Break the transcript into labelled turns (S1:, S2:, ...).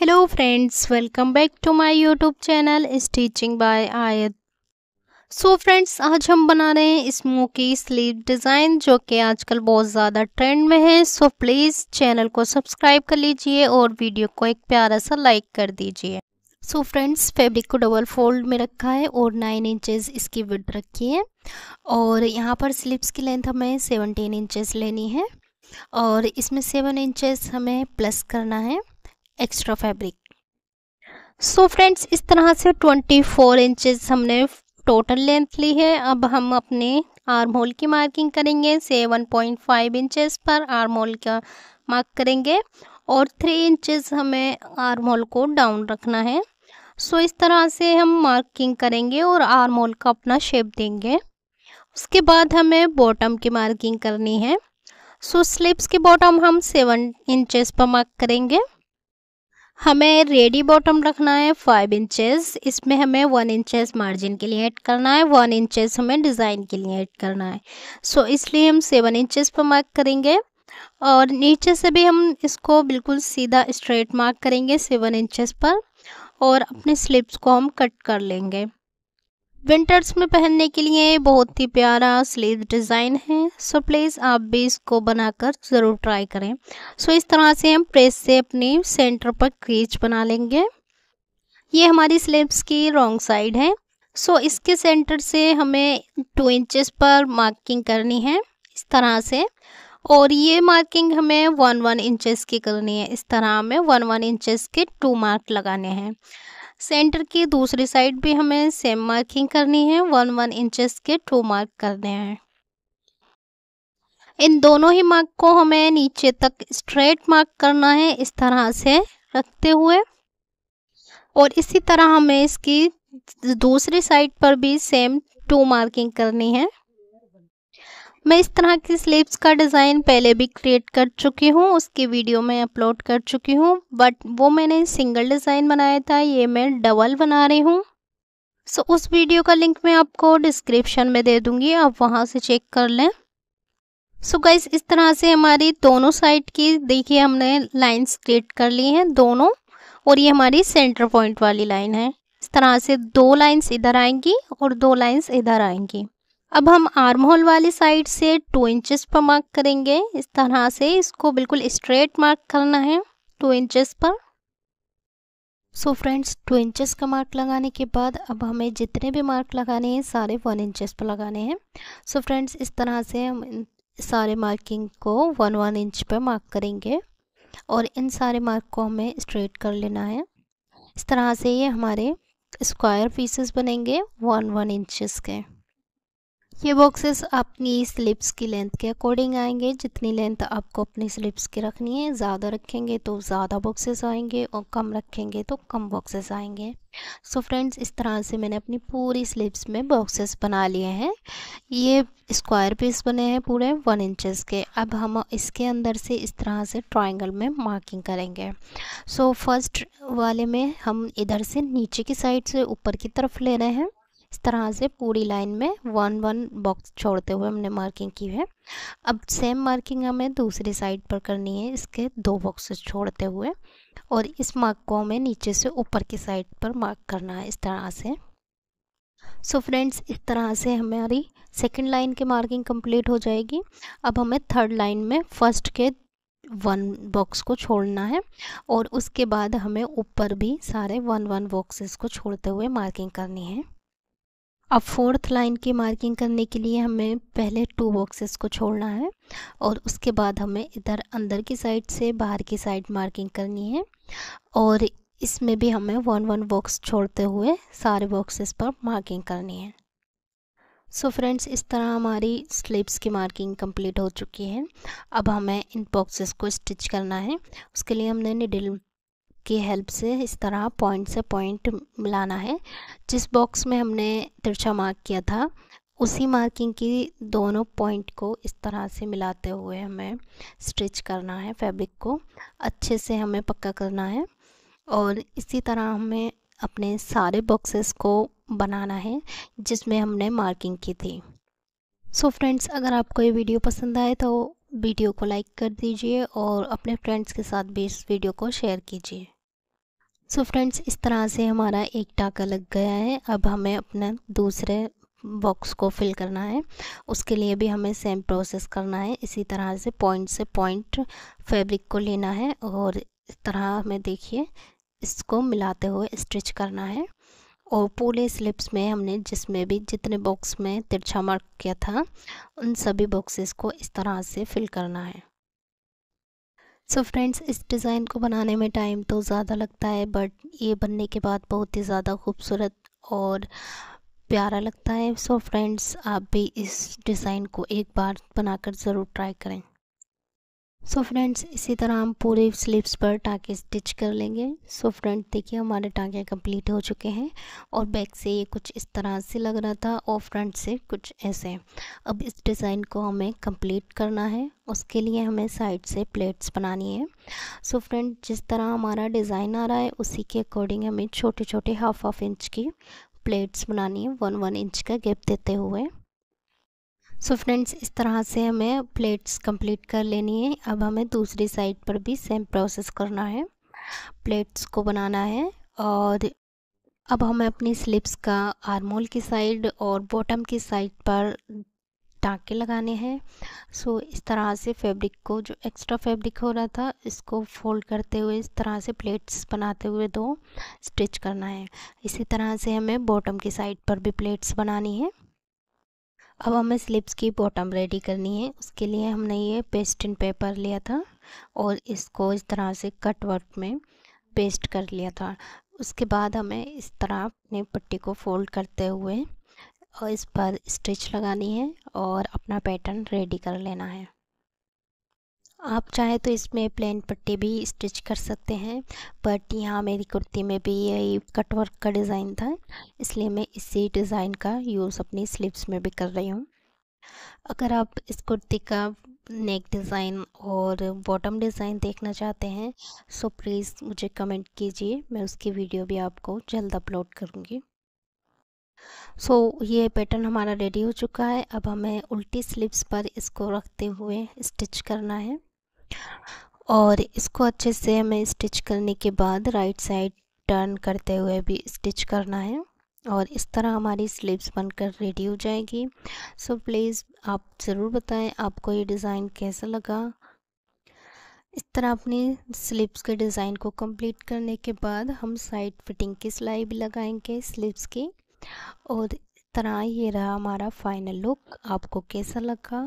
S1: hello friends welcome back to my YouTube channel stitching by Ayat so friends आज हम बना रहे हैं स्मोकी स्लीव डिज़ाइन जो कि आजकल बहुत ज़्यादा ट्रेंड में है सो प्लीज़ चैनल को सब्सक्राइब कर लीजिए और वीडियो को एक प्यारा सा लाइक कर दीजिए सो फ्रेंड्स फैब्रिक को डबल फोल्ड में रखा है और नाइन इंचेस इसकी विड रखी है और यहाँ पर स्लीव्स की लेंथ हमें सेवनटीन इंचेस लेनी है और इसमें सेवन इंचेस हमें प्लस करना है एक्स्ट्रा फैब्रिक सो फ्रेंड्स इस तरह से 24 फोर इंचज हमने टोटल लेंथ ली है अब हम अपने आर्म होल की मार्किंग करेंगे सेवन पॉइंट फाइव इंचज पर आर्म होल का मार्क करेंगे और थ्री इंचज हमें आर्म होल को डाउन रखना है सो इस तरह से हम मार्किंग करेंगे और आर्म होल का अपना शेप देंगे उसके बाद हमें बॉटम की मार्किंग करनी है सो स्लिप्स की बॉटम हम सेवन इंचज़ पर मार्क करेंगे हमें रेडी बॉटम रखना है फाइव इंचेस इसमें हमें वन इंचेस मार्जिन के लिए ऐड करना है वन इंचेस हमें डिज़ाइन के लिए ऐड करना है सो so, इसलिए हम सेवन इंचेस पर मार्क करेंगे और नीचे से भी हम इसको बिल्कुल सीधा स्ट्रेट मार्क करेंगे सेवन इंचेस पर और अपने स्लिप्स को हम कट कर लेंगे विंटर्स में पहनने के लिए बहुत ही प्यारा स्लीव डिज़ाइन है सो प्लीज़ आप भी इसको बनाकर ज़रूर ट्राई करें सो इस तरह से हम प्रेस से अपने सेंटर पर क्रीच बना लेंगे ये हमारी स्लीव्स की रॉन्ग साइड है सो इसके सेंटर से हमें टू इंचेस पर मार्किंग करनी है इस तरह से और ये मार्किंग हमें वन वन इंचेस की करनी है इस तरह हमें वन वन इंचेस के टू मार्क लगाने हैं सेंटर की दूसरी साइड भी हमें सेम मार्किंग करनी है वन वन इंचेस के टू मार्क करने हैं इन दोनों ही मार्क को हमें नीचे तक स्ट्रेट मार्क करना है इस तरह से रखते हुए और इसी तरह हमें इसकी दूसरी साइड पर भी सेम टू मार्किंग करनी है मैं इस तरह की स्लीव्स का डिज़ाइन पहले भी क्रिएट कर चुकी हूँ उसकी वीडियो में अपलोड कर चुकी हूँ बट वो मैंने सिंगल डिज़ाइन बनाया था ये मैं डबल बना रही हूँ सो उस वीडियो का लिंक मैं आपको डिस्क्रिप्शन में दे दूँगी आप वहाँ से चेक कर लें सो so गाइज इस तरह से हमारी दोनों साइड की देखिए हमने लाइंस क्रिएट कर ली हैं दोनों और ये हमारी सेंटर पॉइंट वाली लाइन है इस तरह से दो लाइंस इधर आएंगी और दो लाइंस इधर आएंगी अब हम आर्म होल वाली साइड से टू इंचेस पर मार्क करेंगे इस तरह से इसको बिल्कुल स्ट्रेट मार्क करना है टू इंचेस पर सो फ्रेंड्स टू इंचेस का मार्क लगाने के बाद अब हमें जितने भी मार्क लगाने हैं सारे वन इंचेस पर लगाने हैं सो फ्रेंड्स इस तरह से हम सारे मार्किंग को वन वन इंच पर मार्क करेंगे और इन सारे मार्क को हमें स्ट्रेट कर लेना है इस तरह से ये हमारे स्क्वायर पीसेस बनेंगे वन वन इंचेस के ये बॉक्सेस अपनी स्लिप्स की लेंथ के अकॉर्डिंग आएंगे जितनी लेंथ आपको अपनी स्लिप्स की रखनी है ज़्यादा रखेंगे तो ज़्यादा बॉक्सेस आएंगे और कम रखेंगे तो कम बॉक्सेस आएंगे सो so फ्रेंड्स इस तरह से मैंने अपनी पूरी स्लिप्स में बॉक्सेस बना लिए हैं ये स्क्वायर पीस बने हैं पूरे वन इंचेस के अब हम इसके अंदर से इस तरह से ट्राइंगल में मार्किंग करेंगे सो so फर्स्ट वाले में हम इधर से नीचे की साइड से ऊपर की तरफ ले रहे हैं इस तरह से पूरी लाइन में वन वन बॉक्स छोड़ते हुए हमने मार्किंग की है अब सेम मार्किंग हमें दूसरी साइड पर करनी है इसके दो बॉक्सेस छोड़ते हुए और इस मार्क को हमें नीचे से ऊपर की साइड पर मार्क करना है इस तरह से सो so फ्रेंड्स इस तरह से हमारी सेकंड लाइन की मार्किंग कंप्लीट हो जाएगी अब हमें थर्ड लाइन में फर्स्ट के वन बॉक्स को छोड़ना है और उसके बाद हमें ऊपर भी सारे वन वन बॉक्सेस को छोड़ते हुए मार्किंग करनी है अब फोर्थ लाइन की मार्किंग करने के लिए हमें पहले टू बॉक्सेस को छोड़ना है और उसके बाद हमें इधर अंदर की साइड से बाहर की साइड मार्किंग करनी है और इसमें भी हमें वन वन बॉक्स छोड़ते हुए सारे बॉक्सेस पर मार्किंग करनी है सो so फ्रेंड्स इस तरह हमारी स्लीव्स की मार्किंग कंप्लीट हो चुकी है अब हमें इन बॉक्सेस को स्टिच करना है उसके लिए हमने निडिल की हेल्प से इस तरह पॉइंट से पॉइंट मिलाना है जिस बॉक्स में हमने तिरछा मार्क किया था उसी मार्किंग की दोनों पॉइंट को इस तरह से मिलाते हुए हमें स्टिच करना है फैब्रिक को अच्छे से हमें पक्का करना है और इसी तरह हमें अपने सारे बॉक्सेस को बनाना है जिसमें हमने मार्किंग की थी सो so फ्रेंड्स अगर आपको ये वीडियो पसंद आए तो वीडियो को लाइक कर दीजिए और अपने फ्रेंड्स के साथ भी इस वीडियो को शेयर कीजिए सो so फ्रेंड्स इस तरह से हमारा एक टाका लग गया है अब हमें अपना दूसरे बॉक्स को फिल करना है उसके लिए भी हमें सेम प्रोसेस करना है इसी तरह से पॉइंट से पॉइंट फैब्रिक को लेना है और इस तरह हमें देखिए इसको मिलाते हुए स्टिच करना है और पूरे स्लिप्स में हमने जिसमें भी जितने बॉक्स में तिरछा मार्क किया था उन सभी बॉक्सेस को इस तरह से फिल करना है सो so फ्रेंड्स इस डिज़ाइन को बनाने में टाइम तो ज़्यादा लगता है बट ये बनने के बाद बहुत ही ज़्यादा खूबसूरत और प्यारा लगता है सो so फ्रेंड्स आप भी इस डिज़ाइन को एक बार बनाकर ज़रूर ट्राई करें सो फ्रेंड्स इसी तरह हम पूरे स्लीव्स पर टाँके स्टिच कर लेंगे सो फ्रेंड्स देखिए हमारे टाँके कंप्लीट हो चुके हैं और बैक से ये कुछ इस तरह से लग रहा था और फ्रंट से कुछ ऐसे अब इस डिज़ाइन को हमें कंप्लीट करना है उसके लिए हमें साइड से प्लेट्स बनानी है सो so फ्रेंड जिस तरह हमारा डिज़ाइन आ रहा है उसी के अकॉर्डिंग हमें छोटे छोटे हाफ हाफ इंच की प्लेट्स बनानी है वन वन इंच का गैप देते हुए सो so फ्रेंड्स इस तरह से हमें प्लेट्स कंप्लीट कर लेनी है अब हमें दूसरी साइड पर भी सेम प्रोसेस करना है प्लेट्स को बनाना है और अब हमें अपनी स्लिप्स का आर्मोल की साइड और बॉटम की साइड पर टाँके लगाने हैं सो इस तरह से फैब्रिक को जो एक्स्ट्रा फैब्रिक हो रहा था इसको फोल्ड करते हुए इस तरह से प्लेट्स बनाते हुए दो स्टिच करना है इसी तरह से हमें बॉटम की साइड पर भी प्लेट्स बनानी है अब हमें स्लिप्स की बॉटम रेडी करनी है उसके लिए हमने ये पेस्टिन पेपर लिया था और इसको इस तरह से कट वर्क में पेस्ट कर लिया था उसके बाद हमें इस तरह अपनी पट्टी को फोल्ड करते हुए और इस पर स्टिच लगानी है और अपना पैटर्न रेडी कर लेना है आप चाहें तो इसमें प्लेन पट्टी भी स्टिच कर सकते हैं बट यहाँ मेरी कुर्ती में भी यही कटवर्क का डिज़ाइन था इसलिए मैं इसी डिज़ाइन का यूज़ अपनी स्लीव्स में भी कर रही हूँ अगर आप इस कुर्ती का नेक डिज़ाइन और बॉटम डिज़ाइन देखना चाहते हैं सो प्लीज़ मुझे कमेंट कीजिए मैं उसकी वीडियो भी आपको जल्द अपलोड करूँगी सो so, ये पैटर्न हमारा रेडी हो चुका है अब हमें उल्टी स्लीव्स पर इसको रखते हुए स्टिच करना है और इसको अच्छे से हमें स्टिच करने के बाद राइट साइड टर्न करते हुए भी स्टिच करना है और इस तरह हमारी स्लीव्स बनकर रेडी हो जाएगी सो so प्लीज़ आप ज़रूर बताएं आपको ये डिज़ाइन कैसा लगा इस तरह अपनी स्लीव्स के डिज़ाइन को कंप्लीट करने के बाद हम साइड फिटिंग की सिलाई भी लगाएंगे स्लीव्स की और इस तरह ये रहा हमारा फाइनल लुक आपको कैसा लगा